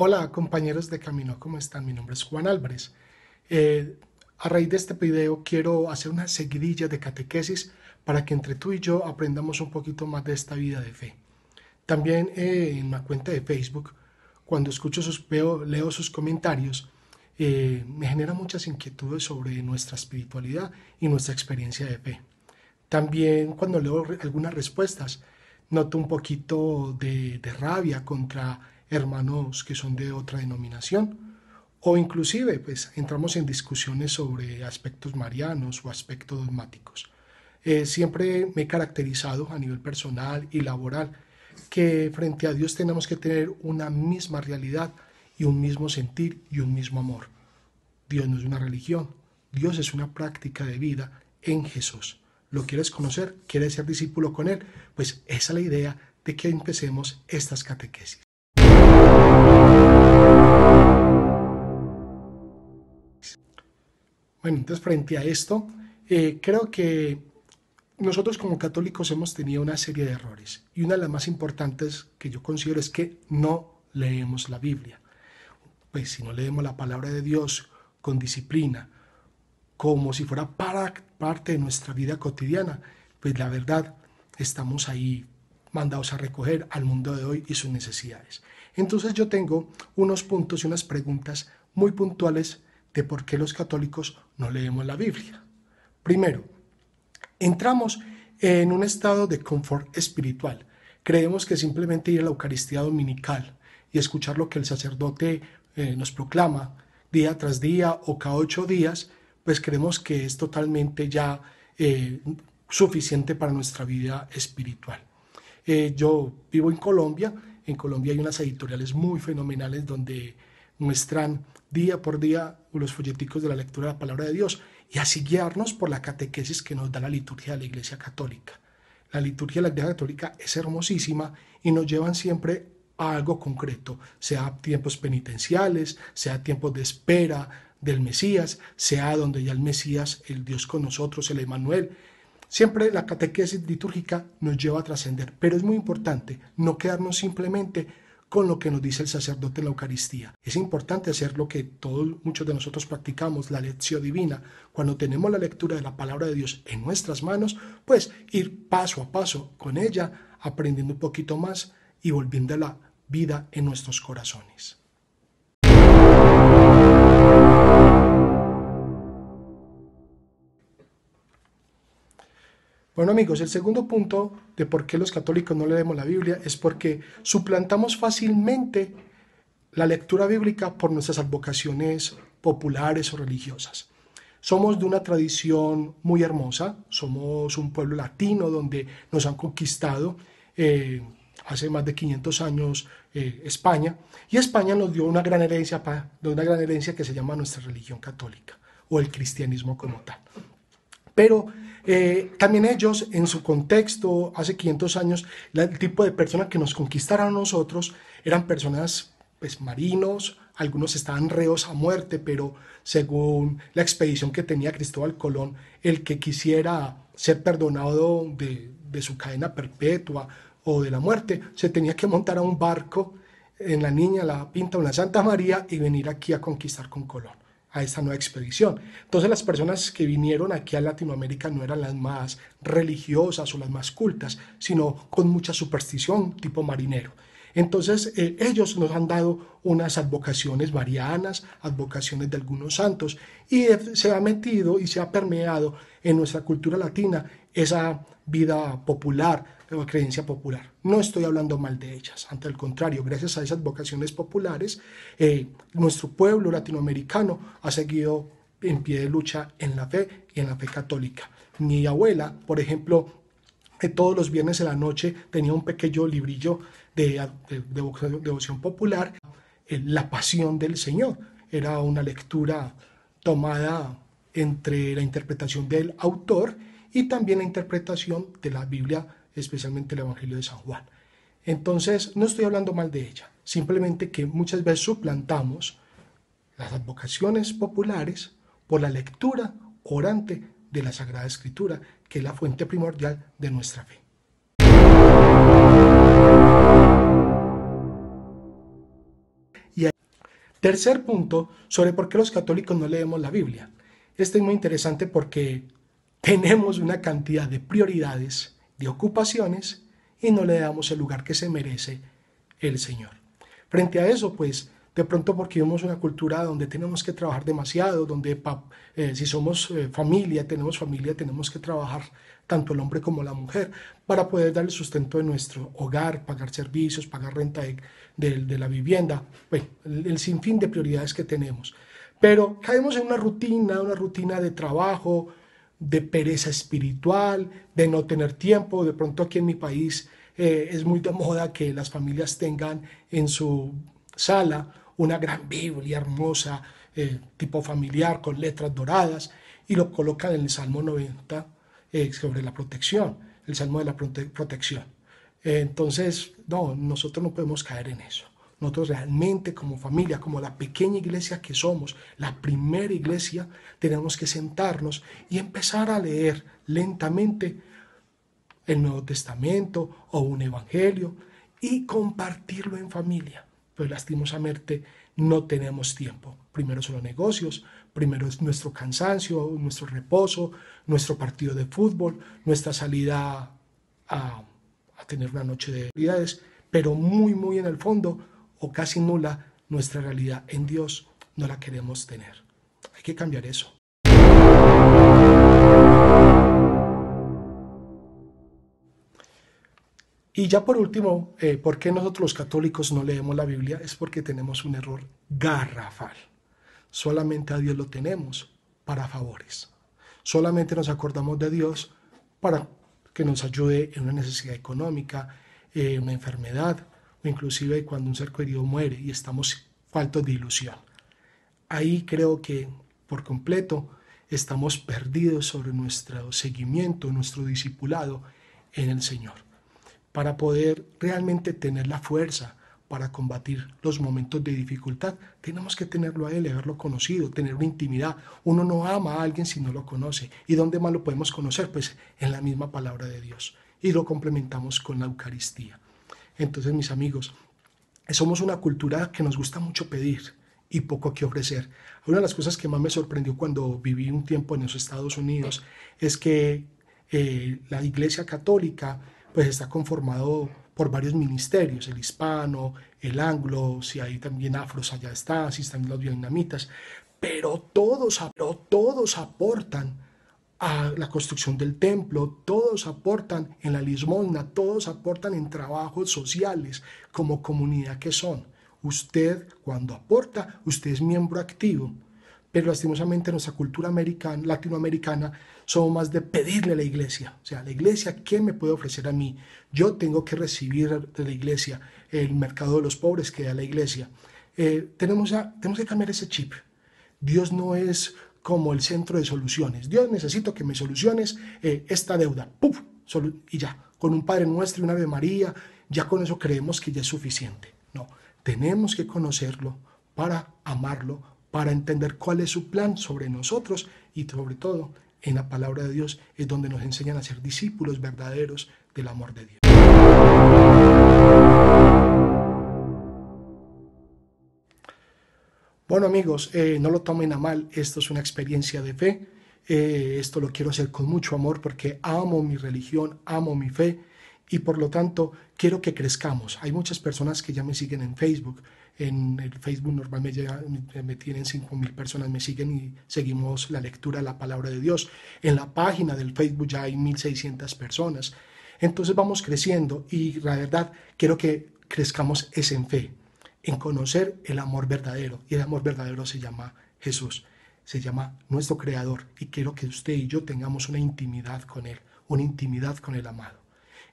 Hola compañeros de Camino, ¿cómo están? Mi nombre es Juan Álvarez. Eh, a raíz de este video quiero hacer una seguidilla de catequesis para que entre tú y yo aprendamos un poquito más de esta vida de fe. También eh, en mi cuenta de Facebook, cuando escucho sus, leo sus comentarios, eh, me genera muchas inquietudes sobre nuestra espiritualidad y nuestra experiencia de fe. También cuando leo algunas respuestas, noto un poquito de rabia contra hermanos que son de otra denominación. O inclusive, pues, entramos en discusiones sobre aspectos marianos o aspectos dogmáticos. Eh, siempre me he caracterizado a nivel personal y laboral que frente a Dios tenemos que tener una misma realidad y un mismo sentir y un mismo amor. Dios no es una religión, Dios es una práctica de vida en Jesús. ¿Lo quieres conocer? ¿Quieres ser discípulo con Él? Pues esa es la idea de que empecemos estas catequesis. Bueno, entonces frente a esto, eh, creo que nosotros como católicos hemos tenido una serie de errores y una de las más importantes que yo considero es que no leemos la Biblia. Pues si no leemos la palabra de Dios con disciplina, como si fuera parte de nuestra vida cotidiana, pues la verdad estamos ahí mandados a recoger al mundo de hoy y sus necesidades. Entonces yo tengo unos puntos y unas preguntas muy puntuales de por qué los católicos no leemos la Biblia. Primero, entramos en un estado de confort espiritual. Creemos que simplemente ir a la Eucaristía Dominical y escuchar lo que el sacerdote eh, nos proclama día tras día o cada ocho días, pues creemos que es totalmente ya eh, suficiente para nuestra vida espiritual. Eh, yo vivo en Colombia, en Colombia hay unas editoriales muy fenomenales donde muestran día por día los folleticos de la lectura de la palabra de Dios y así guiarnos por la catequesis que nos da la liturgia de la Iglesia Católica. La liturgia de la Iglesia Católica es hermosísima y nos llevan siempre a algo concreto, sea tiempos penitenciales, sea tiempos de espera del Mesías, sea donde ya el Mesías, el Dios con nosotros, el Emanuel. Siempre la catequesis litúrgica nos lleva a trascender, pero es muy importante no quedarnos simplemente con lo que nos dice el sacerdote en la Eucaristía. Es importante hacer lo que todos, muchos de nosotros practicamos, la lección divina. Cuando tenemos la lectura de la palabra de Dios en nuestras manos, pues ir paso a paso con ella, aprendiendo un poquito más y volviendo a la vida en nuestros corazones. Bueno amigos, el segundo punto de por qué los católicos no leemos la Biblia es porque suplantamos fácilmente la lectura bíblica por nuestras advocaciones populares o religiosas. Somos de una tradición muy hermosa, somos un pueblo latino donde nos han conquistado eh, hace más de 500 años eh, España, y España nos dio una gran, herencia, una gran herencia que se llama nuestra religión católica o el cristianismo como tal. Pero eh, también ellos, en su contexto, hace 500 años, el tipo de personas que nos conquistaron a nosotros eran personas, pues, marinos, algunos estaban reos a muerte, pero según la expedición que tenía Cristóbal Colón, el que quisiera ser perdonado de, su cadena perpetua o de la muerte, se tenía que montar a un barco en la Niña, la Pinta o la Santa María y venir aquí a conquistar con Colón a esta nueva expedición. Entonces las personas que vinieron aquí a Latinoamérica no eran las más religiosas o las más cultas, sino con mucha superstición tipo marinero. Entonces eh, ellos nos han dado unas advocaciones marianas, advocaciones de algunos santos, y se ha metido y se ha permeado en nuestra cultura latina esa vida popular esa creencia popular. No estoy hablando mal de ellas, ante el contrario, gracias a esas vocaciones populares, eh, nuestro pueblo latinoamericano ha seguido en pie de lucha en la fe y en la fe católica. Mi abuela, por ejemplo, eh, todos los viernes de la noche tenía un pequeño librillo de, devoción popular, La Pasión del Señor. Era una lectura tomada entre la interpretación del autor y también la interpretación de la Biblia, especialmente el Evangelio de San Juan. Entonces, no estoy hablando mal de ella, simplemente que muchas veces suplantamos las advocaciones populares por la lectura orante de la Sagrada Escritura, que es la fuente primordial de nuestra fe. Tercer punto, sobre por qué los católicos no leemos la Biblia. Este es muy interesante porque tenemos una cantidad de prioridades, de ocupaciones, y no le damos el lugar que se merece el Señor. Frente a eso, pues, de pronto porque vivimos una cultura donde tenemos que trabajar demasiado, donde eh, si somos eh, familia, tenemos familia, tenemos que trabajar tanto el hombre como la mujer para poder dar el sustento de nuestro hogar, pagar servicios, pagar renta de, la vivienda, bueno, el, sinfín de prioridades que tenemos. Pero caemos en una rutina, una rutina de trabajo, de pereza espiritual, de no tener tiempo, de pronto aquí en mi país eh, es muy de moda que las familias tengan en su sala una gran Biblia hermosa, eh, tipo familiar, con letras doradas, y lo colocan en el Salmo 90 eh, sobre la protección, el Salmo de la protección. Eh, entonces, no, nosotros no podemos caer en eso. Nosotros realmente como familia, como la pequeña iglesia que somos, la primera iglesia, tenemos que sentarnos y empezar a leer lentamente el Nuevo Testamento o un Evangelio y compartirlo en familia pero lastimosamente no tenemos tiempo. Primero son los negocios, primero es nuestro cansancio, nuestro reposo, nuestro partido de fútbol, nuestra salida a, tener una noche de realidades, pero muy, muy en el fondo o casi nula, nuestra realidad en Dios no la queremos tener. Hay que cambiar eso. Y ya por último, eh, ¿por qué nosotros los católicos no leemos la Biblia? Es porque tenemos un error garrafal. Solamente a Dios lo tenemos para favores. Solamente nos acordamos de Dios para que nos ayude en una necesidad económica, en eh, una enfermedad, o inclusive cuando un ser querido muere y estamos faltos de ilusión. Ahí creo que por completo estamos perdidos sobre nuestro seguimiento, nuestro discipulado en el Señor para poder realmente tener la fuerza para combatir los momentos de dificultad. Tenemos que tenerlo a él, haberlo conocido, tener una intimidad. Uno no ama a alguien si no lo conoce. ¿Y dónde más lo podemos conocer? Pues en la misma palabra de Dios. Y lo complementamos con la Eucaristía. Entonces, mis amigos, somos una cultura que nos gusta mucho pedir y poco que ofrecer. Una de las cosas que más me sorprendió cuando viví un tiempo en los Estados Unidos es que eh, la Iglesia Católica pues está conformado por varios ministerios, el hispano, el anglo, si hay también afros, allá está, si están los vietnamitas, pero todos, todos aportan a la construcción del templo, todos aportan en la lismona, todos aportan en trabajos sociales como comunidad que son. Usted cuando aporta, usted es miembro activo pero lastimosamente nuestra cultura americana, latinoamericana somos más de pedirle a la iglesia, o sea, la iglesia, ¿qué me puede ofrecer a mí? Yo tengo que recibir de la iglesia el mercado de los pobres que da la iglesia. Eh, tenemos, tenemos que cambiar ese chip. Dios no es como el centro de soluciones. Dios necesito que me soluciones eh, esta deuda. ¡Puf! Y ya, con un Padre Nuestro y una Ave María, ya con eso creemos que ya es suficiente. No, tenemos que conocerlo para amarlo, para entender cuál es su plan sobre nosotros y sobre todo en la palabra de Dios es donde nos enseñan a ser discípulos verdaderos del amor de Dios. Bueno amigos, eh, no lo tomen a mal, esto es una experiencia de fe, eh, esto lo quiero hacer con mucho amor porque amo mi religión, amo mi fe y por lo tanto quiero que crezcamos. Hay muchas personas que ya me siguen en Facebook. En el Facebook normalmente me, tienen me tienen 5.000 personas, me siguen y seguimos la lectura de la palabra de Dios. En la página del Facebook ya hay 1.600 personas. Entonces vamos creciendo y la verdad quiero que crezcamos es en fe, en conocer el amor verdadero. Y el amor verdadero se llama Jesús, se llama nuestro Creador. Y quiero que usted y yo tengamos una intimidad con Él, una intimidad con el amado.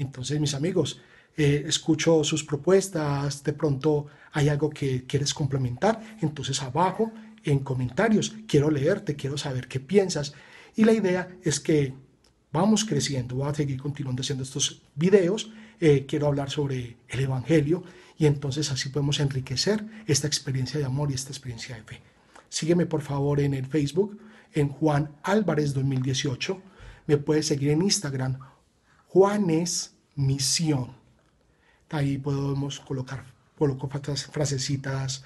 Entonces, mis amigos, eh, escucho sus propuestas, de pronto hay algo que quieres complementar, entonces abajo en comentarios, quiero leerte, quiero saber qué piensas. Y la idea es que vamos creciendo, voy a seguir continuando haciendo estos videos, eh, quiero hablar sobre el Evangelio y entonces así podemos enriquecer esta experiencia de amor y esta experiencia de fe. Sígueme por favor en el Facebook, en Juan Álvarez 2018, me puedes seguir en Instagram, Juan es misión. Ahí podemos colocar, colocar frasecitas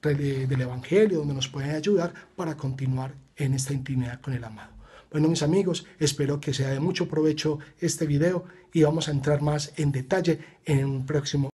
del Evangelio donde nos pueden ayudar para continuar en esta intimidad con el amado. Bueno, mis amigos, espero que sea de mucho provecho este video y vamos a entrar más en detalle en un próximo